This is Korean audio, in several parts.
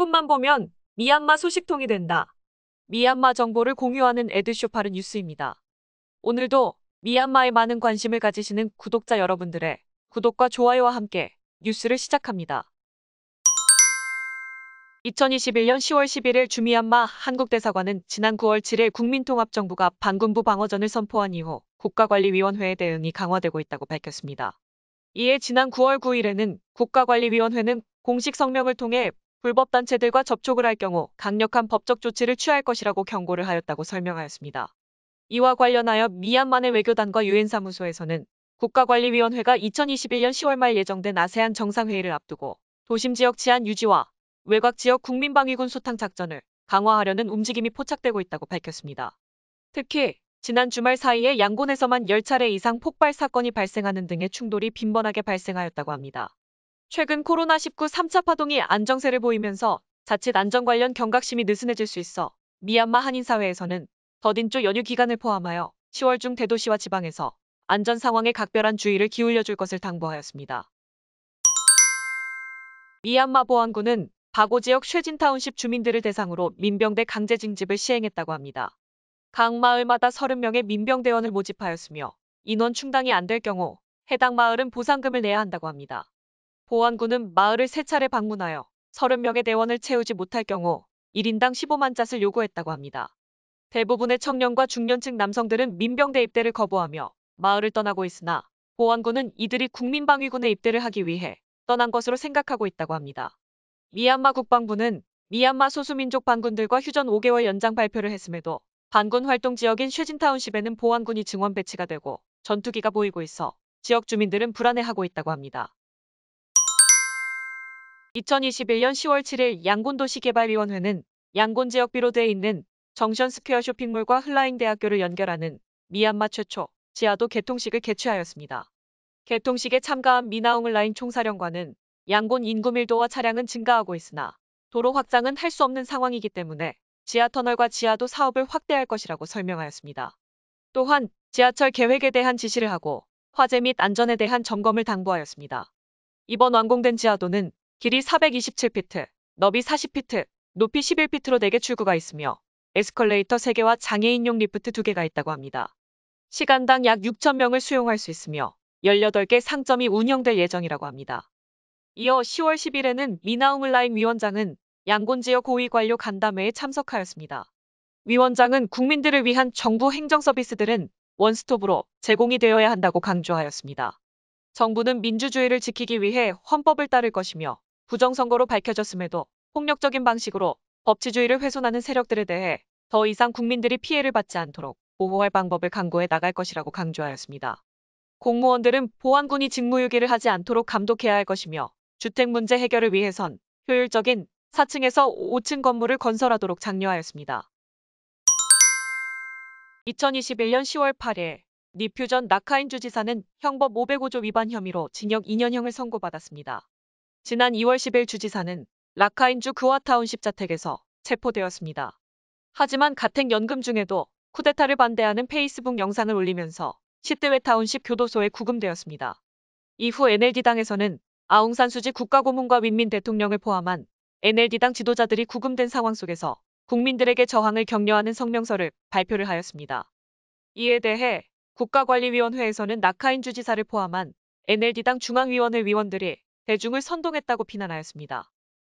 10분만 보면 미얀마 소식통이 된다. 미얀마 정보를 공유하는 에드쇼파르 뉴스입니다. 오늘도 미얀마에 많은 관심을 가지시는 구독자 여러분들의 구독과 좋아요와 함께 뉴스를 시작합니다. 2021년 10월 11일 주미얀마 한국대사관은 지난 9월 7일 국민통합정부가 반군부 방어전을 선포한 이후 국가관리위원회의 대응이 강화되고 있다고 밝혔습니다. 이에 지난 9월 9일에는 국가관리위원회는 공식 성명을 통해 불법 단체들과 접촉을 할 경우 강력한 법적 조치를 취할 것이라고 경고를 하였다고 설명하였습니다. 이와 관련하여 미얀마의 외교단과 유엔 사무소에서는 국가관리위원회가 2021년 10월 말 예정된 아세안 정상회의를 앞두고 도심 지역 치안 유지와 외곽 지역 국민방위군 소탕 작전을 강화하려는 움직임이 포착되고 있다고 밝혔습니다. 특히 지난 주말 사이에 양곤에서만 10차례 이상 폭발 사건이 발생하는 등의 충돌이 빈번하게 발생하였다고 합니다. 최근 코로나19 3차 파동이 안정세를 보이면서 자칫 안전 관련 경각심이 느슨해질 수 있어 미얀마 한인사회에서는 더딘조 연휴 기간을 포함하여 10월 중 대도시와 지방에서 안전 상황에 각별한 주의를 기울여줄 것을 당부하였습니다. 미얀마 보안군은 바고 지역 쉐진타운십 주민들을 대상으로 민병대 강제 징집을 시행했다고 합니다. 각 마을마다 30명의 민병대원을 모집하였으며 인원 충당이 안 될 경우 해당 마을은 보상금을 내야 한다고 합니다. 보안군은 마을을 세 차례 방문하여 30명의 대원을 채우지 못할 경우 1인당 15만 잣을 요구했다고 합니다. 대부분의 청년과 중년층 남성들은 민병대 입대를 거부하며 마을을 떠나고 있으나 보안군은 이들이 국민방위군에 입대를 하기 위해 떠난 것으로 생각하고 있다고 합니다. 미얀마 국방부는 미얀마 소수민족 반군들과 휴전 5개월 연장 발표를 했음에도 반군 활동 지역인 쉐진타운십에는 보안군이 증원 배치가 되고 전투기가 보이고 있어 지역 주민들은 불안해하고 있다고 합니다. 2021년 10월 7일 양곤도시개발위원회는 양곤지역 비로드에 있는 정션스퀘어 쇼핑몰과 흘라잉대학교를 연결하는 미얀마 최초 지하도 개통식을 개최하였습니다. 개통식에 참가한 미나웅을 라인 총사령관은 양곤 인구 밀도와 차량은 증가하고 있으나 도로 확장은 할 수 없는 상황이기 때문에 지하터널과 지하도 사업을 확대할 것이라고 설명하였습니다. 또한 지하철 계획에 대한 지시를 하고 화재 및 안전에 대한 점검을 당부하였습니다. 이번 완공된 지하도는 길이 427피트, 너비 40피트, 높이 11피트로 4개 출구가 있으며 에스컬레이터 3개와 장애인용 리프트 2개가 있다고 합니다. 시간당 약 6천명을 수용할 수 있으며 18개 상점이 운영될 예정이라고 합니다. 이어 10월 10일에는 미나우물라인 위원장은 양곤 지역 고위관료 간담회에 참석하였습니다. 위원장은 국민들을 위한 정부 행정 서비스들은 원스톱으로 제공이 되어야 한다고 강조하였습니다. 정부는 민주주의를 지키기 위해 헌법을 따를 것이며 부정선거로 밝혀졌음에도 폭력적인 방식으로 법치주의를 훼손하는 세력들에 대해 더 이상 국민들이 피해를 받지 않도록 보호할 방법을 강구해 나갈 것이라고 강조하였습니다. 공무원들은 보안군이 직무유기를 하지 않도록 감독해야 할 것이며 주택 문제 해결을 위해선 효율적인 4층에서 5층 건물을 건설하도록 장려하였습니다. 2021년 10월 8일 니퓨전 나카인 주지사는 형법 505조 위반 혐의로 징역 2년형을 선고받았습니다. 지난 2월 10일 주지사는 라카인주 그와타운십 자택에서 체포되었습니다. 하지만 같은 연금 중에도 쿠데타를 반대하는 페이스북 영상을 올리면서 시대외 타운십 교도소에 구금되었습니다. 이후 NLD당에서는 아웅산 수지 국가고문과 윈민 대통령을 포함한 NLD당 지도자들이 구금된 상황 속에서 국민들에게 저항을 격려하는 성명서를 발표를 하였습니다. 이에 대해 국가관리위원회에서는 낙카인 주지사를 포함한 NLD당 중앙위원회 위원들이 대중을 선동했다고 비난하였습니다.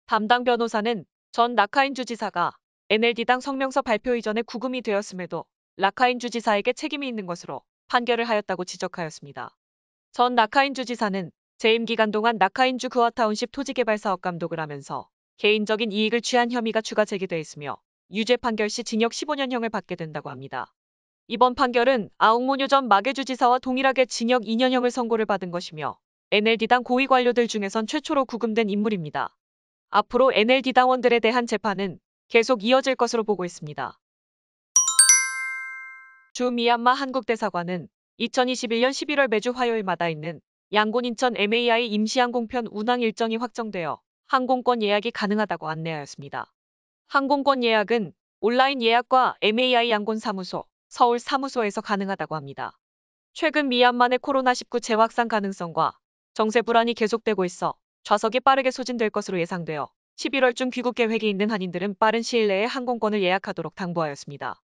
담당 변호사는 전 라카인 주지사가 NLD당 성명서 발표 이전에 구금이 되었음에도 라카인 주지사에게 책임이 있는 것으로 판결을 하였다고 지적하였습니다. 전 라카인 주지사는 재임 기간 동안 라카인주 그와타운십 토지개발 사업 감독을 하면서 개인적인 이익을 취한 혐의가 추가 제기돼 있으며 유죄 판결 시 징역 15년형을 받게 된다고 합니다. 이번 판결은 아웅모뉴 전 마계주지사와 동일하게 징역 2년형을 선고를 받은 것이며 NLD당 고위 관료들 중에선 최초로 구금된 인물입니다. 앞으로 NLD 당원들에 대한 재판은 계속 이어질 것으로 보고 있습니다. 주 미얀마 한국대사관은 2021년 11월 매주 화요일마다 있는 양곤 인천 MAI 임시항공편 운항 일정이 확정되어 항공권 예약이 가능하다고 안내하였습니다. 항공권 예약은 온라인 예약과 MAI 양곤 사무소, 서울 사무소에서 가능하다고 합니다. 최근 미얀마의 코로나19 재확산 가능성과 정세 불안이 계속되고 있어 좌석이 빠르게 소진될 것으로 예상되어 11월중 귀국 계획이 있는 한인들은 빠른 시일 내에 항공권을 예약하도록 당부하였습니다.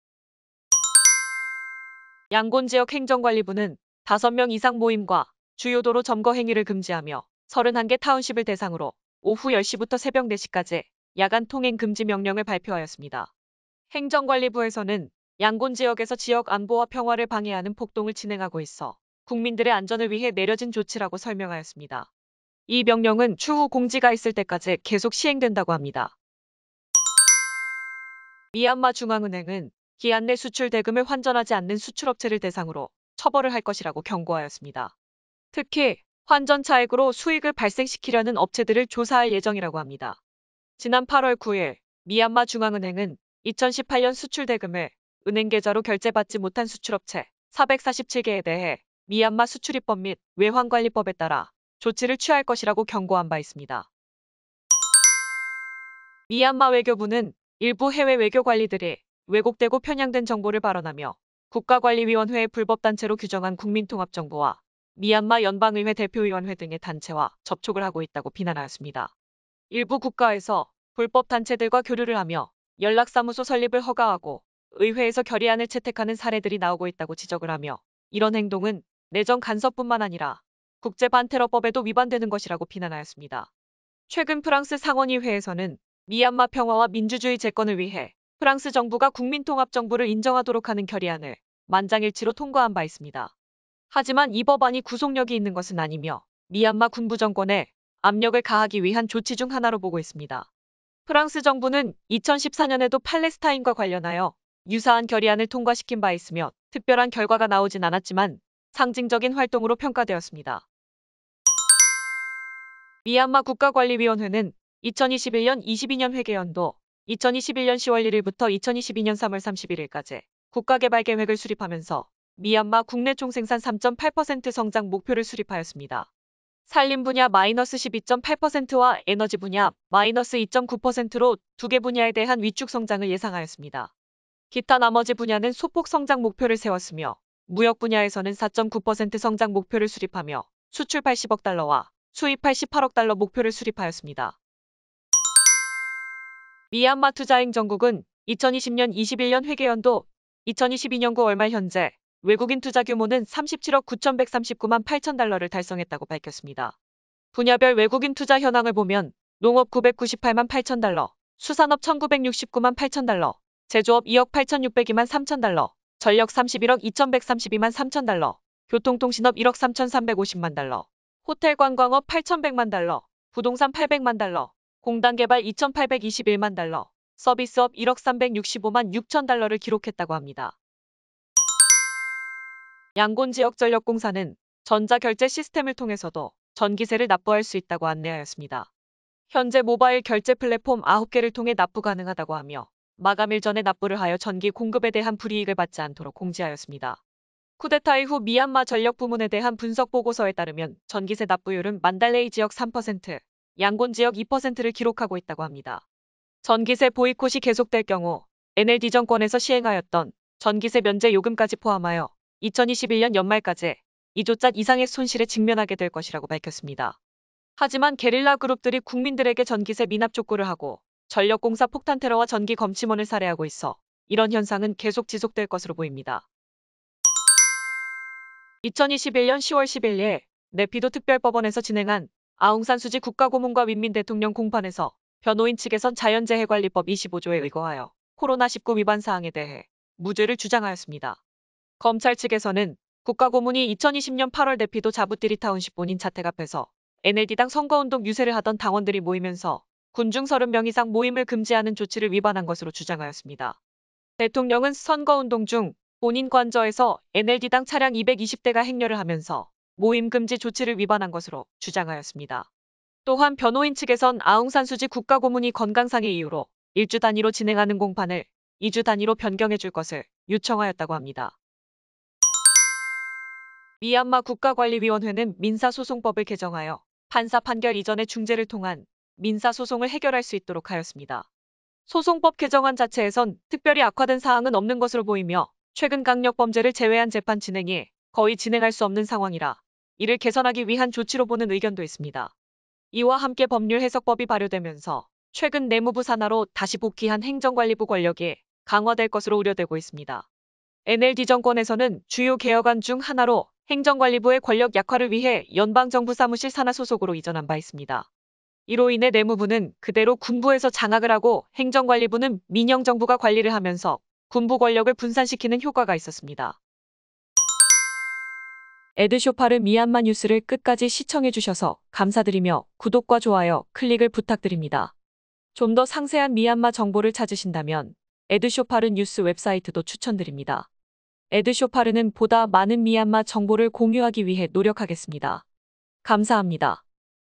양곤 지역 행정관리부는 5명 이상 모임과 주요도로 점거 행위를 금지하며 31개 타운십을 대상으로 오후 10시부터 새벽 4시까지 야간 통행 금지 명령을 발표하였습니다. 행정관리부에서는 양곤 지역에서 지역 안보와 평화를 방해하는 폭동을 진행하고 있어 국민들의 안전을 위해 내려진 조치라고 설명하였습니다. 이 명령은 추후 공지가 있을 때까지 계속 시행된다고 합니다. 미얀마 중앙은행은 기한 내 수출 대금을 환전하지 않는 수출업체를 대상으로 처벌을 할 것이라고 경고하였습니다. 특히 환전 차액으로 수익을 발생시키려는 업체들을 조사할 예정이라고 합니다. 지난 8월 9일 미얀마 중앙은행은 2018년 수출 대금을 은행 계좌로 결제받지 못한 수출업체 447개에 대해 미얀마 수출입법 및 외환관리법에 따라 조치를 취할 것이라고 경고한 바 있습니다. 미얀마 외교부는 일부 해외 외교 관리들이 왜곡되고 편향된 정보를 발언하며 국가관리위원회의 불법단체로 규정한 국민통합정부와 미얀마 연방의회 대표위원회 등의 단체와 접촉을 하고 있다고 비난하였습니다. 일부 국가에서 불법 단체들과 교류를 하며 연락사무소 설립을 허가하고 의회에서 결의안을 채택하는 사례들이 나오고 있다고 지적을 하며 이런 행동은 내정 간섭뿐만 아니라 국제 반테러법에도 위반되는 것이라고 비난하였습니다. 최근 프랑스 상원의회에서는 미얀마 평화와 민주주의 재건을 위해 프랑스 정부가 국민통합정부를 인정하도록 하는 결의안을 만장일치로 통과한 바 있습니다. 하지만 이 법안이 구속력이 있는 것은 아니며 미얀마 군부 정권에 압력을 가하기 위한 조치 중 하나로 보고 있습니다. 프랑스 정부는 2014년에도 팔레스타인과 관련하여 유사한 결의안을 통과시킨 바 있으며 특별한 결과가 나오진 않았지만 상징적인 활동으로 평가되었습니다. 미얀마 국가관리위원회는 2021년 22년 회계연도 2021년 10월 1일부터 2022년 3월 31일까지 국가개발계획을 수립하면서 미얀마 국내 총생산 3.8% 성장 목표를 수립하였습니다. 산림 분야 마이너스 12.8%와 에너지 분야 마이너스 2.9%로 두 개 분야에 대한 위축 성장을 예상하였습니다. 기타 나머지 분야는 소폭 성장 목표를 세웠으며 무역 분야에서는 4.9% 성장 목표를 수립하며 수출 80억 달러와 수입 88억 달러 목표를 수립하였습니다. 미얀마 투자행정국은 2020년 21년 회계연도 2022년 9월 말 현재 외국인 투자 규모는 37억 9,139만 8천 달러를 달성했다고 밝혔습니다. 분야별 외국인 투자 현황을 보면 농업 998만 8천 달러, 수산업 1,969만 8천 달러, 제조업 2억 8,602만 3천 달러, 전력 31억 2132만 3천 달러, 교통통신업 1억 3350만 달러, 호텔 관광업 8100만 달러, 부동산 800만 달러, 공단 개발 2821만 달러, 서비스업 1억 365만 6천 달러를 기록했다고 합니다. 양곤 지역 전력공사는 전자결제 시스템을 통해서도 전기세를 납부할 수 있다고 안내하였습니다. 현재 모바일 결제 플랫폼 9개를 통해 납부 가능하다고 하며 마감일 전에 납부를 하여 전기 공급에 대한 불이익을 받지 않도록 공지하였습니다. 쿠데타 이후 미얀마 전력 부문에 대한 분석 보고서에 따르면 전기세 납부율은 만달레이 지역 3%, 양곤 지역 2%를 기록하고 있다고 합니다. 전기세 보이콧이 계속될 경우 NLD 정권에서 시행하였던 전기세 면제 요금까지 포함하여 2021년 연말까지 2조짜 이상의 손실에 직면하게 될 것이라고 밝혔습니다. 하지만 게릴라 그룹들이 국민들에게 전기세 미납 촉구를 하고 전력공사 폭탄 테러와 전기 검침원을 살해하고 있어 이런 현상은 계속 지속될 것으로 보입니다. 2021년 10월 11일 네피도 특별법원에서 진행한 아웅산 수지 국가고문과 윈민 대통령 공판에서 변호인 측에선 자연재해관리법 25조에 의거하여 코로나19 위반 사항에 대해 무죄를 주장하였습니다. 검찰 측에서는 국가고문이 2020년 8월 내피도 자부띠리 타운십 본인 자택 앞에서 NLD당 선거운동 유세를 하던 당원들이 모이면서 군중 30명 이상 모임을 금지하는 조치를 위반한 것으로 주장하였습니다. 대통령은 선거운동 중 본인 관저에서 NLD당 차량 220대가 행렬을 하면서 모임 금지 조치를 위반한 것으로 주장하였습니다. 또한 변호인 측에선 아웅산 수지 국가고문이 건강상의 이유로 1주 단위로 진행하는 공판을 2주 단위로 변경해 줄 것을 요청하였다고 합니다. 미얀마 국가관리위원회는 민사소송법을 개정하여 판사 판결 이전의 중재를 통한 민사소송을 해결할 수 있도록 하였습니다. 소송법 개정안 자체에선 특별히 악화된 사항은 없는 것으로 보이며 최근 강력범죄를 제외한 재판 진행이 거의 진행할 수 없는 상황이라 이를 개선하기 위한 조치로 보는 의견도 있습니다. 이와 함께 법률 해석법이 발효되면서 최근 내무부 산하로 다시 복귀한 행정관리부 권력이 강화될 것으로 우려되고 있습니다. NLD 정권에서는 주요 개혁안 중 하나로 행정관리부의 권력 약화를 위해 연방정부 사무실 산하 소속으로 이전한 바 있습니다. 이로 인해 내무부는 그대로 군부에서 장악을 하고 행정관리부는 민영정부가 관리를 하면서 군부 권력을 분산시키는 효과가 있었습니다. 에드쇼파르 미얀마 뉴스를 끝까지 시청해주셔서 감사드리며 구독과 좋아요, 클릭을 부탁드립니다. 좀 더 상세한 미얀마 정보를 찾으신다면 에드쇼파르 뉴스 웹사이트도 추천드립니다. 에드쇼파르는 보다 많은 미얀마 정보를 공유하기 위해 노력하겠습니다. 감사합니다.